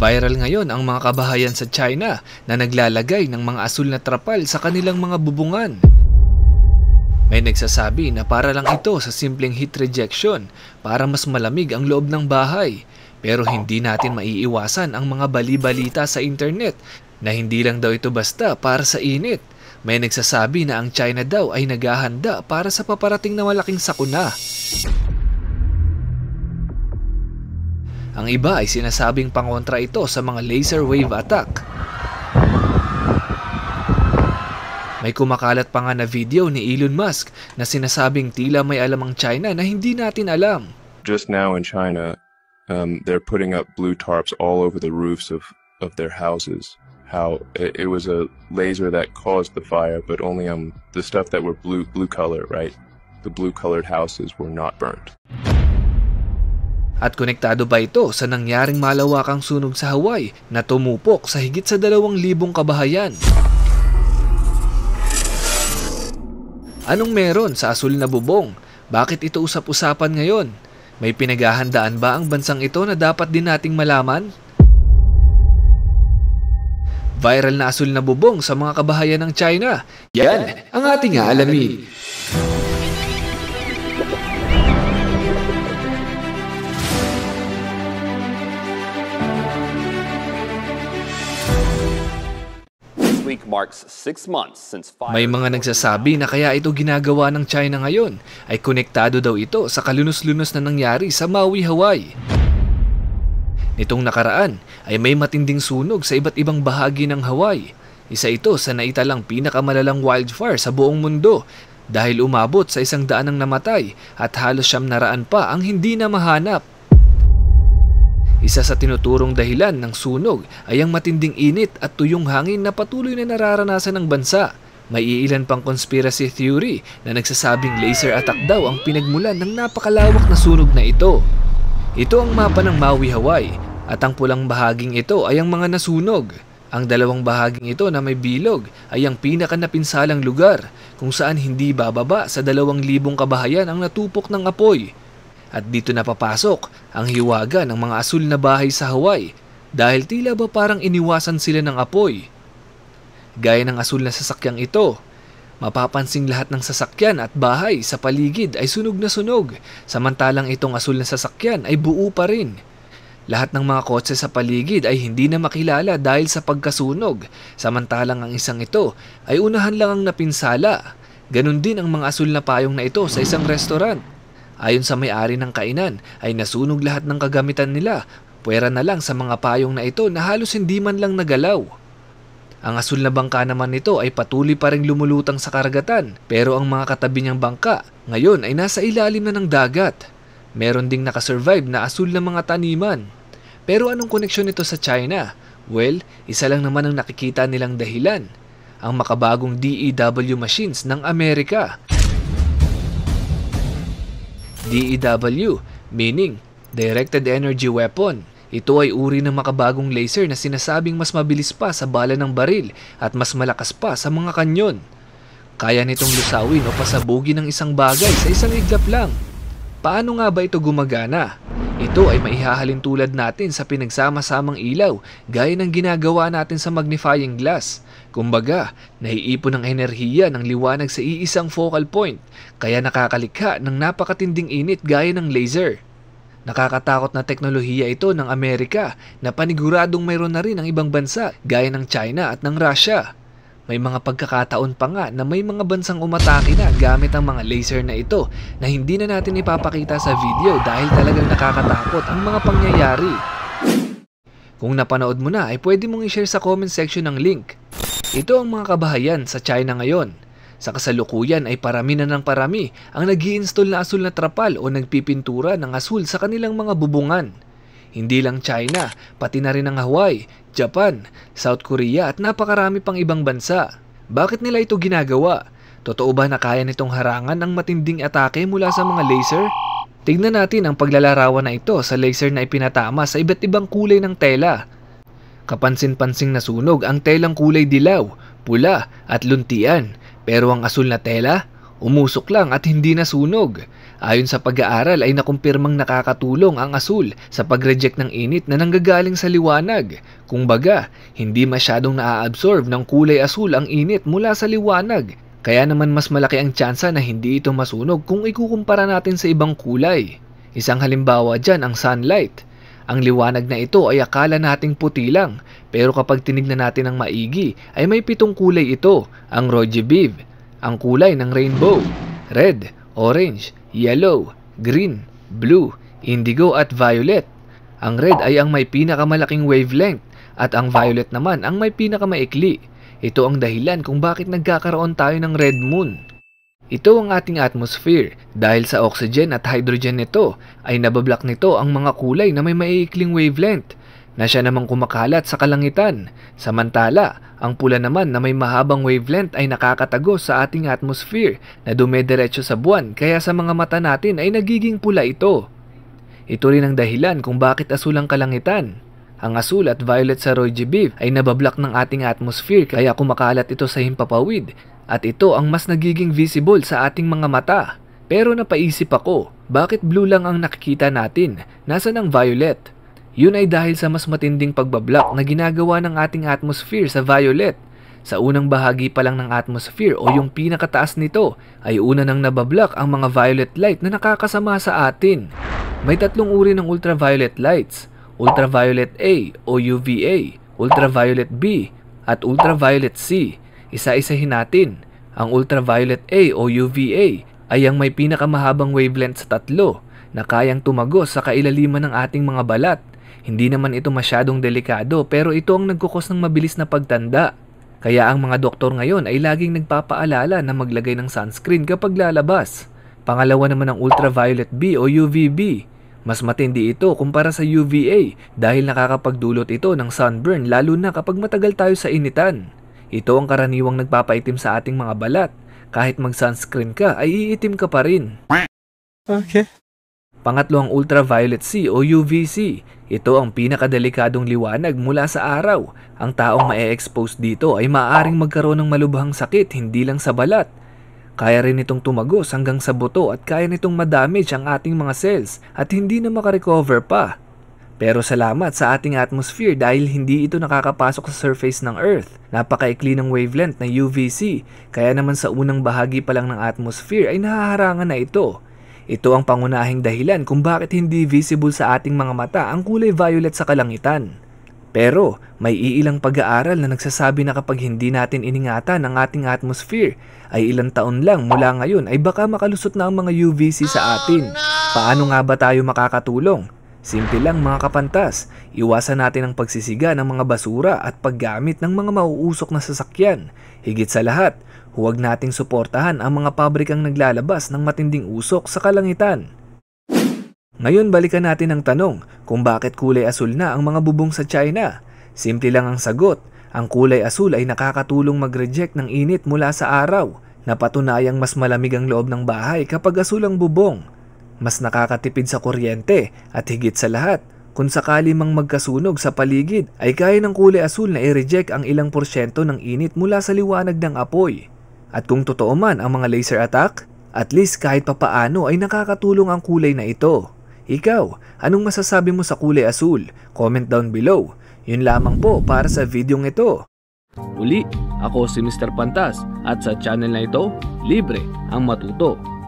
Viral ngayon ang mga kabahayan sa China na naglalagay ng mga asul na trapal sa kanilang mga bubungan. May nagsasabi na para lang ito sa simpleng heat rejection para mas malamig ang loob ng bahay. Pero hindi natin maiiwasan ang mga bali sa internet na hindi lang daw ito basta para sa init. May nagsasabi na ang China daw ay naghahanda para sa paparating na malaking sakuna. Ang iba ay sinasabing pangontra ito sa mga laser wave attack. May kumakalat pa nga na video ni Elon Musk na sinasabing tila may alam ang China na hindi natin alam. Just now in China, um, they're putting up blue tarps all over the roofs of, of their houses. How it, it was a laser that caused the fire, but only um, the stuff that were blue, blue color, right? The blue colored houses were not burnt. At konektado pa ito sa nangyaring malawakang sunog sa Hawaii na tumupok sa higit sa 2,000 kabahayan. Anong meron sa asul na bubong? Bakit ito usap-usapan ngayon? May pinaghahandaan ba ang bansang ito na dapat din nating malaman? Viral na asul na bubong sa mga kabahayan ng China. Yan ang ating alamin. May mga nagsasabi na kaya ito ginagawa ng China ngayon ay konektado daw ito sa kalunos-lunos na nangyari sa Maui, Hawaii. Nitong nakaraan ay may matinding sunog sa iba't ibang bahagi ng Hawaii. Isa ito sa naitalang pinakamalalang wildfire sa buong mundo dahil umabot sa isang daan daanang namatay at halos siyam naraan pa ang hindi na mahanap. Isa sa tinuturong dahilan ng sunog ay ang matinding init at tuyong hangin na patuloy na nararanasan ng bansa. May iilan pang conspiracy theory na nagsasabing laser attack daw ang pinagmulan ng napakalawak na sunog na ito. Ito ang mapa ng Maui, Hawaii at ang pulang bahaging ito ay ang mga nasunog. Ang dalawang bahaging ito na may bilog ay ang pinakanapinsalang lugar kung saan hindi bababa sa 2,000 kabahayan ang natupok ng apoy at dito na papasok ang hiwaga ng mga asul na bahay sa Hawaii dahil tila ba parang iniwasan sila ng apoy. Gaya ng asul na sasakyang ito, mapapansing lahat ng sasakyan at bahay sa paligid ay sunog na sunog samantalang itong asul na sasakyan ay buo pa rin. Lahat ng mga kotse sa paligid ay hindi na makilala dahil sa pagkasunog samantalang ang isang ito ay unahan lang ang napinsala. Ganon din ang mga asul na payong na ito sa isang restaurant. Ayon sa may-ari ng kainan, ay nasunog lahat ng kagamitan nila, puwera na lang sa mga payong na ito na halos hindi man lang nagalaw. Ang asul na bangka naman nito ay patuloy pa rin lumulutang sa karagatan, pero ang mga katabi niyang bangka ngayon ay nasa ilalim na ng dagat. Meron ding nakasurvive na asul na mga taniman. Pero anong koneksyon nito sa China? Well, isa lang naman ang nakikita nilang dahilan. Ang makabagong DEW machines ng Amerika DEW, meaning Directed Energy Weapon. Ito ay uri ng makabagong laser na sinasabing mas mabilis pa sa bala ng baril at mas malakas pa sa mga kanyon. Kaya nitong lusawin o pasabugin ng isang bagay sa isang iglap lang. Paano nga ba ito gumagana? Ito ay maihahalin tulad natin sa pinagsama-samang ilaw gaya ng ginagawa natin sa magnifying glass. Kumbaga, naiipon ang enerhiya ng liwanag sa iisang focal point, kaya nakakalikha ng napakatinding init gaya ng laser. Nakakatakot na teknolohiya ito ng Amerika na paniguradong mayroon na rin ang ibang bansa gaya ng China at ng Russia. May mga pagkakataon pa nga na may mga bansang umatake na gamit ang mga laser na ito na hindi na natin ipapakita sa video dahil talagang nakakatakot ang mga pangyayari. Kung napanood mo na ay pwede mong i-share sa comment section ng link ito ang mga kabahayan sa China ngayon. Sa kasalukuyan ay parami na ng parami ang nag install na asul na trapal o nagpipintura ng asul sa kanilang mga bubungan. Hindi lang China, pati na rin ang Hawaii, Japan, South Korea at napakarami pang ibang bansa. Bakit nila ito ginagawa? Totoo ba na kaya nitong harangan ang matinding atake mula sa mga laser? Tignan natin ang paglalarawan na ito sa laser na ipinatama sa iba't ibang kulay ng tela Kapansin-pansing nasunog ang telang kulay dilaw, pula at luntian pero ang asul na tela umusok lang at hindi nasunog. Ayon sa pag-aaral ay nakumpirmang nakakatulong ang asul sa pag-reject ng init na nanggagaling sa liwanag. Kung baga, hindi masyadong naaabsorb ng kulay asul ang init mula sa liwanag. Kaya naman mas malaki ang tsansa na hindi ito masunog kung ikukumpara natin sa ibang kulay. Isang halimbawa dyan ang sunlight. Ang liwanag na ito ay akala nating puti lang, pero kapag tinignan natin ng maigi ay may pitong kulay ito, ang rojebiv, ang kulay ng rainbow, red, orange, yellow, green, blue, indigo at violet. Ang red ay ang may pinakamalaking wavelength at ang violet naman ang may pinakamaikli. Ito ang dahilan kung bakit nagkakaroon tayo ng red moon. Ito ang ating atmosphere dahil sa oxygen at hydrogen nito ay nabablock nito ang mga kulay na may maiikling wavelength na siya namang kumakalat sa kalangitan. Samantala, ang pula naman na may mahabang wavelength ay nakakatago sa ating atmosphere na dumediretso sa buwan kaya sa mga mata natin ay nagiging pula ito. Ito rin ang dahilan kung bakit asul ang kalangitan. Ang asul at violet sa Roy G. Biv ay nabablock ng ating atmosphere kaya kumakalat ito sa himpapawid at ito ang mas nagiging visible sa ating mga mata. Pero napaisip ako, bakit blue lang ang nakikita natin? Nasaan ang violet? Yun ay dahil sa mas matinding pagbablock na ginagawa ng ating atmosphere sa violet. Sa unang bahagi pa lang ng atmosphere o yung pinakataas nito ay una nang nabablock ang mga violet light na nakakasama sa atin. May tatlong uri ng ultraviolet lights, ultraviolet A o UVA, ultraviolet B, at ultraviolet C. Isa-isahin natin. Ang ultraviolet A o UVA ay ang may pinakamahabang wavelength sa tatlo na kayang tumagos sa kailaliman ng ating mga balat. Hindi naman ito masyadong delikado pero ito ang nagkukos ng mabilis na pagtanda. Kaya ang mga doktor ngayon ay laging nagpapaalala na maglagay ng sunscreen kapag lalabas. Pangalawa naman ang ultraviolet B o UVB. Mas matindi ito kumpara sa UVA dahil nakakapagdulot ito ng sunburn lalo na kapag matagal tayo sa initan. Ito ang karaniwang nagpapaitim sa ating mga balat. Kahit mag-sunscreen ka, ay iitim ka pa rin. Okay. Pangatlo ang ultraviolet C o UVC. Ito ang pinakadelikadong liwanag mula sa araw. Ang taong ma-expose dito ay maaaring magkaroon ng malubhang sakit hindi lang sa balat. Kaya rin itong tumagos hanggang sa buto at kaya nitong madamage ang ating mga cells at hindi na makarecover pa. Pero salamat sa ating atmosphere dahil hindi ito nakakapasok sa surface ng Earth. Napakaikli ng wavelength na UVC, kaya naman sa unang bahagi pa lang ng atmosphere ay nahaharangan na ito. Ito ang pangunahing dahilan kung bakit hindi visible sa ating mga mata ang kulay violet sa kalangitan. Pero may iilang pag-aaral na nagsasabi na kapag hindi natin iningatan ang ating atmosphere ay ilang taon lang mula ngayon ay baka makalusot na ang mga UVC sa atin. Paano nga ba tayo makakatulong? Simple lang mga kapantas, iwasan natin ang pagsisiga ng mga basura at paggamit ng mga mauusok na sasakyan. Higit sa lahat, huwag nating suportahan ang mga pabrikang naglalabas ng matinding usok sa kalangitan. Ngayon balikan natin ang tanong kung bakit kulay asul na ang mga bubong sa China. Simple lang ang sagot, ang kulay asul ay nakakatulong mag-reject ng init mula sa araw, napatunayang mas malamig ang loob ng bahay kapag asul ang bubong. Mas nakakatipid sa kuryente at higit sa lahat, kung sakali mang magkasunog sa paligid ay kaya ng kulay asul na i-reject ang ilang porsyento ng init mula sa liwanag ng apoy. At kung totoo man ang mga laser attack, at least kahit papaano ay nakakatulong ang kulay na ito. Ikaw, anong masasabi mo sa kulay asul? Comment down below. Yun lamang po para sa videong ito. Uli, ako si Mr. Pantas at sa channel na ito, libre ang matuto.